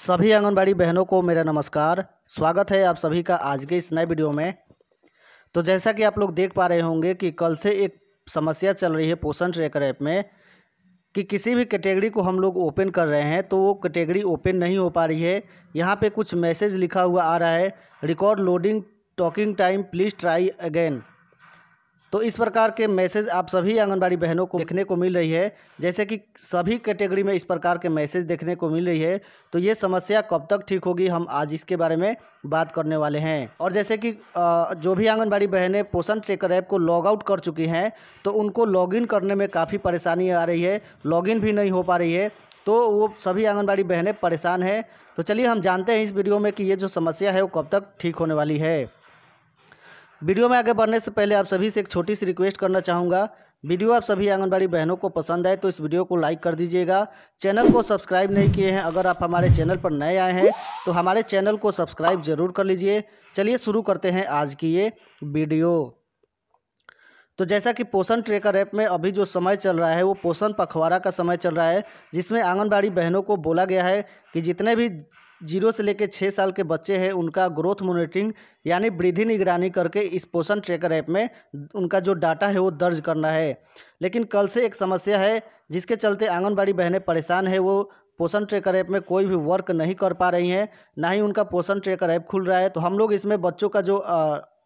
सभी आंगनबाड़ी बहनों को मेरा नमस्कार स्वागत है आप सभी का आज के इस नए वीडियो में तो जैसा कि आप लोग देख पा रहे होंगे कि कल से एक समस्या चल रही है पोषण ट्रेकर ऐप में कि किसी भी कैटेगरी को हम लोग ओपन कर रहे हैं तो वो कैटेगरी ओपन नहीं हो पा रही है यहाँ पे कुछ मैसेज लिखा हुआ आ रहा है record loading talking time please try again तो इस प्रकार के मैसेज आप सभी आंगनबाड़ी बहनों को देखने को मिल रही है जैसे कि सभी कैटेगरी में इस प्रकार के मैसेज देखने को मिल रही है तो ये समस्या कब तक ठीक होगी हम आज इसके बारे में बात करने वाले हैं और जैसे कि जो भी आंगनबाड़ी बहनें पोषण ट्रेकर ऐप को लॉग आउट कर चुकी हैं तो उनको लॉगिन करने में काफ़ी परेशानी आ रही है लॉगिन भी नहीं हो पा रही है तो वो सभी आंगनबाड़ी बहनें परेशान हैं तो चलिए हम जानते हैं इस वीडियो में कि ये जो समस्या है वो कब तक ठीक होने वाली है वीडियो में आगे बढ़ने से पहले आप सभी से एक छोटी सी रिक्वेस्ट करना चाहूँगा वीडियो आप सभी आंगनबाड़ी बहनों को पसंद आए तो इस वीडियो को लाइक कर दीजिएगा चैनल को सब्सक्राइब नहीं किए हैं अगर आप हमारे चैनल पर नए आए हैं तो हमारे चैनल को सब्सक्राइब जरूर कर लीजिए चलिए शुरू करते हैं आज की ये वीडियो तो जैसा कि पोषण ट्रेकर ऐप में अभी जो समय चल रहा है वो पोषण पखवाड़ा का समय चल रहा है जिसमें आंगनबाड़ी बहनों को बोला गया है कि जितने भी जीरो से लेकर छः साल के बच्चे हैं उनका ग्रोथ मोनिटरिंग यानी वृद्धि निगरानी करके इस पोषण ट्रैकर ऐप में उनका जो डाटा है वो दर्ज करना है लेकिन कल से एक समस्या है जिसके चलते आंगनबाड़ी बहनें परेशान है वो पोषण ट्रैकर ऐप में कोई भी वर्क नहीं कर पा रही हैं ना ही उनका पोषण ट्रैकर ऐप खुल रहा है तो हम लोग इसमें बच्चों का जो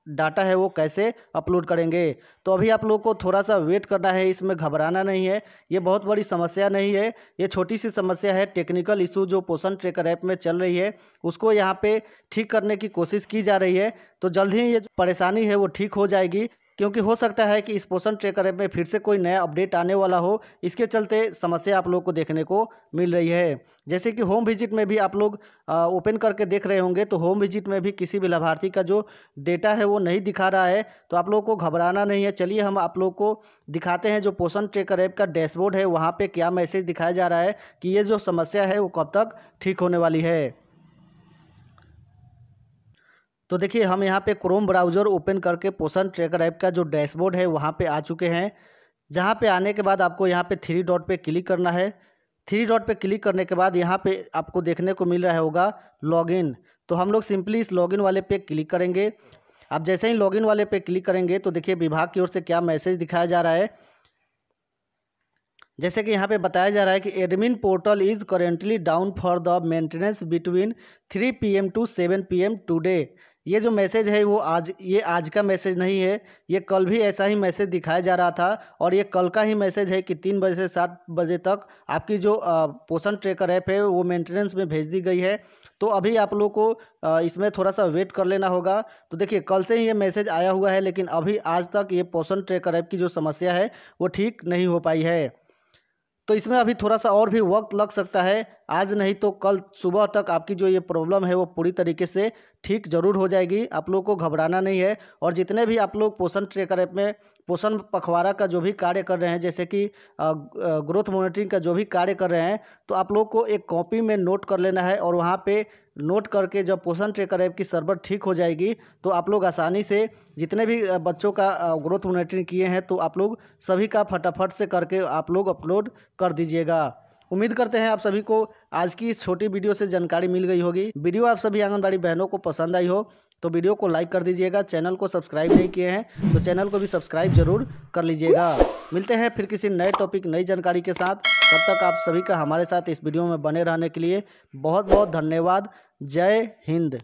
डाटा है वो कैसे अपलोड करेंगे तो अभी आप लोग को थोड़ा सा वेट करना है इसमें घबराना नहीं है ये बहुत बड़ी समस्या नहीं है ये छोटी सी समस्या है टेक्निकल इशू जो पोषण ट्रेकर ऐप में चल रही है उसको यहाँ पे ठीक करने की कोशिश की जा रही है तो जल्द ही ये परेशानी है वो ठीक हो जाएगी क्योंकि हो सकता है कि इस पोषण ट्रेकर ऐप में फिर से कोई नया अपडेट आने वाला हो इसके चलते समस्या आप लोग को देखने को मिल रही है जैसे कि होम विजिट में भी आप लोग ओपन करके देख रहे होंगे तो होम विजिट में भी किसी भी लाभार्थी का जो डेटा है वो नहीं दिखा रहा है तो आप लोगों को घबराना नहीं है चलिए हम आप लोग को दिखाते हैं जो पोषण ट्रेकर ऐप का डैशबोर्ड है वहाँ पर क्या मैसेज दिखाया जा रहा है कि ये जो समस्या है वो कब तक ठीक होने वाली है तो देखिए हम यहाँ पे क्रोम ब्राउज़र ओपन करके पोषण ट्रैकर ऐप का जो डैशबोर्ड है वहाँ पे आ चुके हैं जहाँ पे आने के बाद आपको यहाँ पे थ्री डॉट पे क्लिक करना है थ्री डॉट पे क्लिक करने के बाद यहाँ पे आपको देखने को मिल रहा होगा लॉगिन तो हम लोग सिंपली इस लॉगिन वाले पे क्लिक करेंगे आप जैसे ही लॉगिन वाले पे क्लिक करेंगे तो देखिए विभाग की ओर से क्या मैसेज दिखाया जा रहा है जैसे कि यहाँ पे बताया जा रहा है कि admin portal is currently down for the maintenance between three p m to seven p m today ये जो मैसेज है वो आज ये आज का मैसेज नहीं है ये कल भी ऐसा ही मैसेज दिखाया जा रहा था और ये कल का ही मैसेज है कि तीन बजे से सात बजे तक आपकी जो पोषण ट्रेकर ऐप है वो मेंटेनेंस में भेज दी गई है तो अभी आप लोगों को इसमें थोड़ा सा वेट कर लेना होगा तो देखिए कल से ही ये मैसेज आया हुआ है लेकिन अभी आज तक ये पोषण ट्रेकर ऐप की जो समस्या है वो ठीक नहीं हो पाई है तो इसमें अभी थोड़ा सा और भी वक्त लग सकता है आज नहीं तो कल सुबह तक आपकी जो ये प्रॉब्लम है वो पूरी तरीके से ठीक जरूर हो जाएगी आप लोग को घबराना नहीं है और जितने भी आप लोग पोषण ट्रेकर ऐप में पोषण पखवाड़ा का जो भी कार्य कर रहे हैं जैसे कि ग्रोथ मॉनिटरिंग का जो भी कार्य कर रहे हैं तो आप लोग को एक कॉपी में नोट कर लेना है और वहाँ पे नोट करके जब पोषण ट्रेकर ऐप की सर्वर ठीक हो जाएगी तो आप लोग आसानी से जितने भी बच्चों का ग्रोथ मॉनिटरिंग किए हैं तो आप लोग सभी का फटाफट से करके आप लोग अपलोड कर दीजिएगा उम्मीद करते हैं आप सभी को आज की इस छोटी वीडियो से जानकारी मिल गई होगी वीडियो आप सभी आंगनबाड़ी बहनों को पसंद आई हो तो वीडियो को लाइक कर दीजिएगा चैनल को सब्सक्राइब नहीं किए हैं तो चैनल को भी सब्सक्राइब जरूर कर लीजिएगा मिलते हैं फिर किसी नए टॉपिक नई जानकारी के साथ तब तक आप सभी का हमारे साथ इस वीडियो में बने रहने के लिए बहुत बहुत धन्यवाद जय हिंद